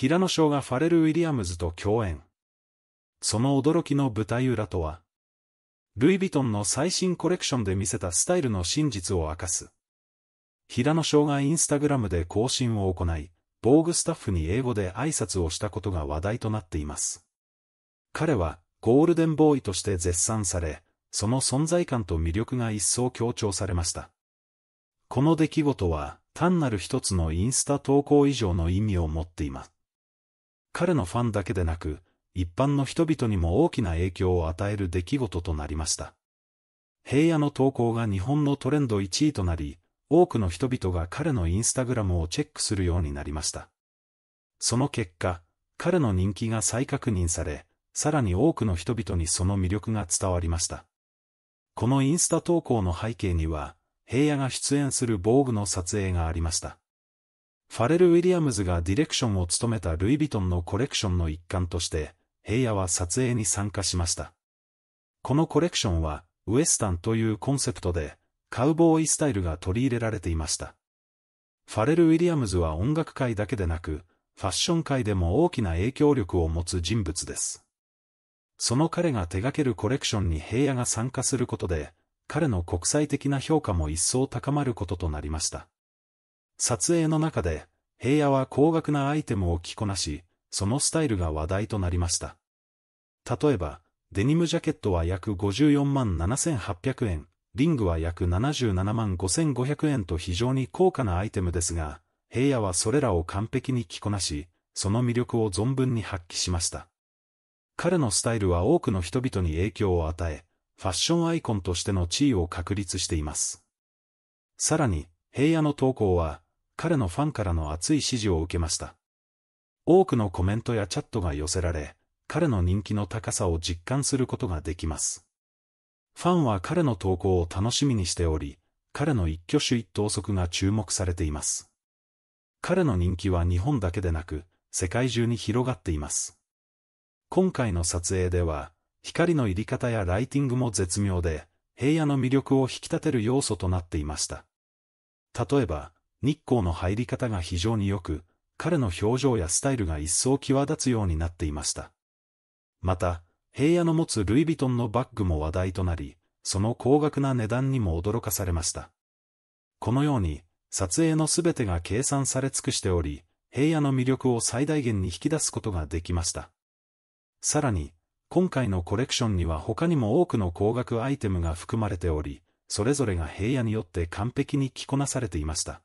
平野翔がファレル・ウィリアムズと共演。その驚きの舞台裏とは、ルイ・ヴィトンの最新コレクションで見せたスタイルの真実を明かす。平野翔がインスタグラムで更新を行い、防具スタッフに英語で挨拶をしたことが話題となっています。彼は、ゴールデンボーイとして絶賛され、その存在感と魅力が一層強調されました。この出来事は、単なる一つのインスタ投稿以上の意味を持っています。彼のファンだけでなく、一般の人々にも大きな影響を与える出来事となりました。平野の投稿が日本のトレンド1位となり、多くの人々が彼のインスタグラムをチェックするようになりました。その結果、彼の人気が再確認され、さらに多くの人々にその魅力が伝わりました。このインスタ投稿の背景には、平野が出演する防具の撮影がありました。ファレル・ウィリアムズがディレクションを務めたルイ・ヴィトンのコレクションの一環として、平野は撮影に参加しました。このコレクションは、ウエスタンというコンセプトで、カウボーイスタイルが取り入れられていました。ファレル・ウィリアムズは音楽界だけでなく、ファッション界でも大きな影響力を持つ人物です。その彼が手掛けるコレクションに平野が参加することで、彼の国際的な評価も一層高まることとなりました。撮影の中で、平野は高額なアイテムを着こなし、そのスタイルが話題となりました。例えば、デニムジャケットは約54万7800円、リングは約77万5500円と非常に高価なアイテムですが、平野はそれらを完璧に着こなし、その魅力を存分に発揮しました。彼のスタイルは多くの人々に影響を与え、ファッションアイコンとしての地位を確立しています。さらに、平野の投稿は、彼のファンからの熱い支持を受けました。多くのコメントやチャットが寄せられ、彼の人気の高さを実感することができます。ファンは彼の投稿を楽しみにしており、彼の一挙手一投足が注目されています。彼の人気は日本だけでなく、世界中に広がっています。今回の撮影では、光の入り方やライティングも絶妙で、平野の魅力を引き立てる要素となっていました。例えば、日光の入り方が非常に良く、彼の表情やスタイルが一層際立つようになっていました。また、平野の持つルイ・ヴィトンのバッグも話題となり、その高額な値段にも驚かされました。このように、撮影のすべてが計算され尽くしており、平野の魅力を最大限に引き出すことができました。さらに、今回のコレクションには他にも多くの高額アイテムが含まれており、それぞれが平野によって完璧に着こなされていました。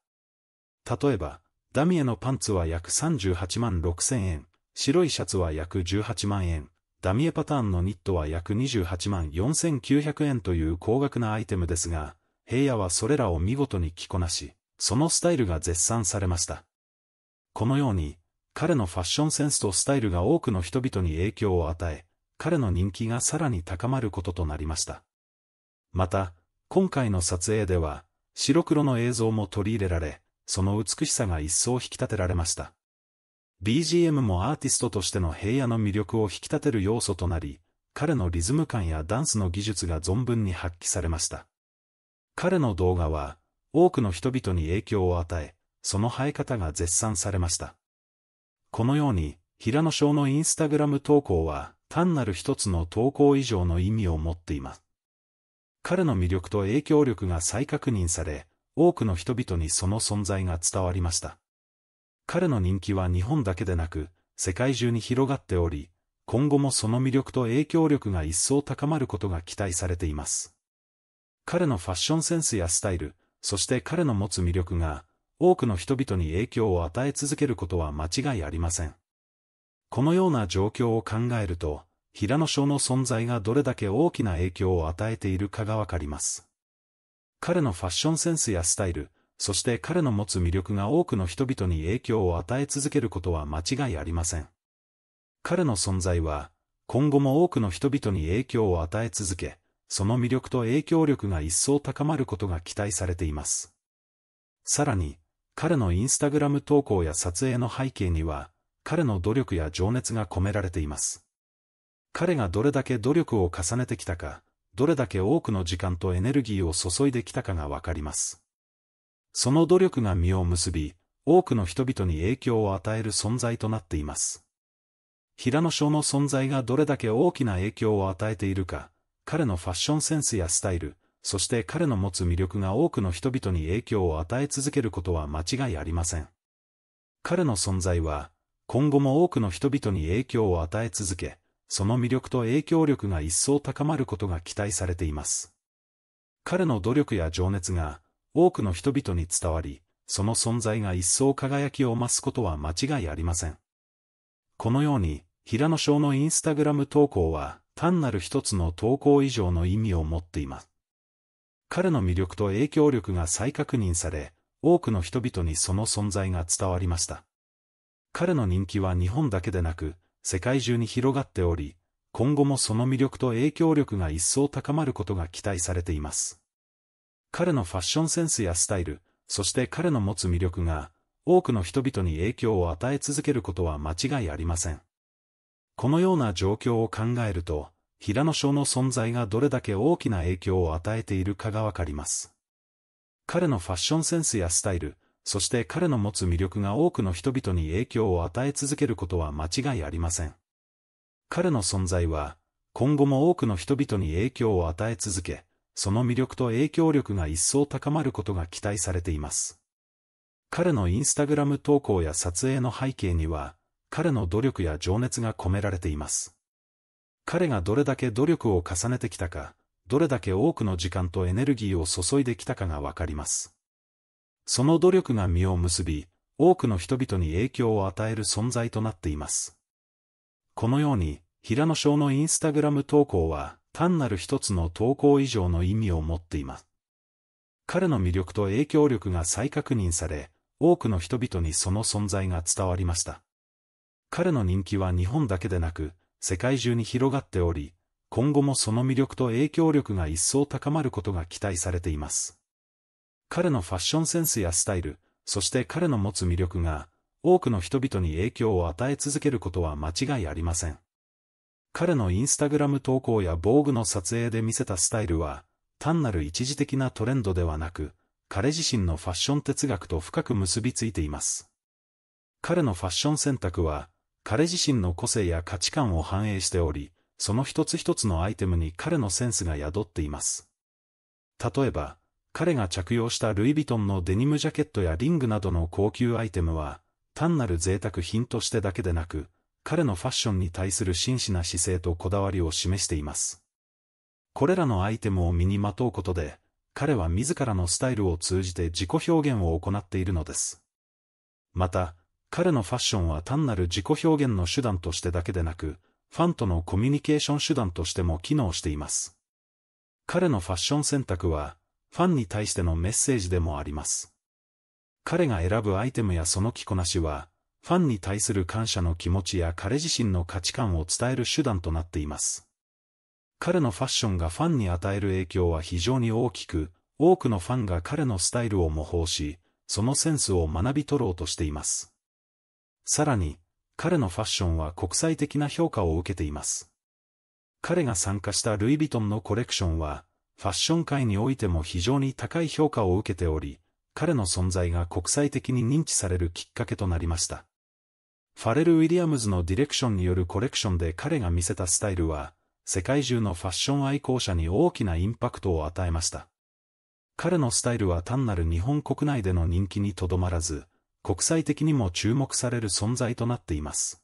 例えば、ダミエのパンツは約38万6千円、白いシャツは約18万円、ダミエパターンのニットは約28万4900円という高額なアイテムですが、平野はそれらを見事に着こなし、そのスタイルが絶賛されました。このように、彼のファッションセンスとスタイルが多くの人々に影響を与え、彼の人気がさらに高まることとなりました。また、今回の撮影では、白黒の映像も取り入れられ、その美しさが一層引き立てられました。BGM もアーティストとしての平野の魅力を引き立てる要素となり、彼のリズム感やダンスの技術が存分に発揮されました。彼の動画は、多くの人々に影響を与え、その生え方が絶賛されました。このように、平野翔のインスタグラム投稿は、単なる一つの投稿以上の意味を持っています。彼の魅力と影響力が再確認され、多くの人々にその存在が伝わりました。彼の人気は日本だけでなく、世界中に広がっており、今後もその魅力と影響力が一層高まることが期待されています。彼のファッションセンスやスタイル、そして彼の持つ魅力が、多くの人々に影響を与え続けることは間違いありません。このような状況を考えると、平野翔の存在がどれだけ大きな影響を与えているかがわかります。彼のファッションセンスやスタイル、そして彼の持つ魅力が多くの人々に影響を与え続けることは間違いありません。彼の存在は、今後も多くの人々に影響を与え続け、その魅力と影響力が一層高まることが期待されています。さらに、彼のインスタグラム投稿や撮影の背景には、彼の努力や情熱が込められています。彼がどれだけ努力を重ねてきたか、どれだけ多くの時間とエネルギーを注いできたかがわかります。その努力が実を結び、多くの人々に影響を与える存在となっています。平野翔の存在がどれだけ大きな影響を与えているか、彼のファッションセンスやスタイル、そして彼の持つ魅力が多くの人々に影響を与え続けることは間違いありません。彼の存在は、今後も多くの人々に影響を与え続け、その魅力と影響力が一層高まることが期待されています。彼の努力や情熱が、多くの人々に伝わり、その存在が一層輝きを増すことは間違いありません。このように、平野翔のインスタグラム投稿は、単なる一つの投稿以上の意味を持っています。彼の魅力と影響力が再確認され、多くの人々にその存在が伝わりました。彼の人気は日本だけでなく、世界中に広がっており、今後もその魅力と影響力が一層高まることが期待されています。彼のファッションセンスやスタイル、そして彼の持つ魅力が、多くの人々に影響を与え続けることは間違いありません。このような状況を考えると、平野翔の存在がどれだけ大きな影響を与えているかがわかります。彼のファッションセンスやスタイル、そして彼の持つ魅力が多くの人々に影響を与え続けることは間違いありません。彼の存在は、今後も多くの人々に影響を与え続け、その魅力と影響力が一層高まることが期待されています。彼のインスタグラム投稿や撮影の背景には、彼の努力や情熱が込められています。彼がどれだけ努力を重ねてきたか、どれだけ多くの時間とエネルギーを注いできたかがわかります。その努力が実を結び、多くの人々に影響を与える存在となっています。このように、平野翔のインスタグラム投稿は、単なる一つの投稿以上の意味を持っています。彼の魅力と影響力が再確認され、多くの人々にその存在が伝わりました。彼の人気は日本だけでなく、世界中に広がっており、今後もその魅力と影響力が一層高まることが期待されています。彼のファッションセンスやスタイル、そして彼の持つ魅力が、多くの人々に影響を与え続けることは間違いありません。彼のインスタグラム投稿や防具の撮影で見せたスタイルは、単なる一時的なトレンドではなく、彼自身のファッション哲学と深く結びついています。彼のファッション選択は、彼自身の個性や価値観を反映しており、その一つ一つのアイテムに彼のセンスが宿っています。例えば、彼が着用したルイ・ヴィトンのデニムジャケットやリングなどの高級アイテムは、単なる贅沢品としてだけでなく、彼のファッションに対する真摯な姿勢とこだわりを示しています。これらのアイテムを身にまとうことで、彼は自らのスタイルを通じて自己表現を行っているのです。また、彼のファッションは単なる自己表現の手段としてだけでなく、ファンとのコミュニケーション手段としても機能しています。彼のファッション選択は、ファンに対してのメッセージでもあります。彼が選ぶアイテムやその着こなしは、ファンに対する感謝の気持ちや彼自身の価値観を伝える手段となっています。彼のファッションがファンに与える影響は非常に大きく、多くのファンが彼のスタイルを模倣し、そのセンスを学び取ろうとしています。さらに、彼のファッションは国際的な評価を受けています。彼が参加したルイ・ヴィトンのコレクションは、ファッション界においても非常に高い評価を受けており、彼の存在が国際的に認知されるきっかけとなりました。ファレル・ウィリアムズのディレクションによるコレクションで彼が見せたスタイルは、世界中のファッション愛好者に大きなインパクトを与えました。彼のスタイルは単なる日本国内での人気にとどまらず、国際的にも注目される存在となっています。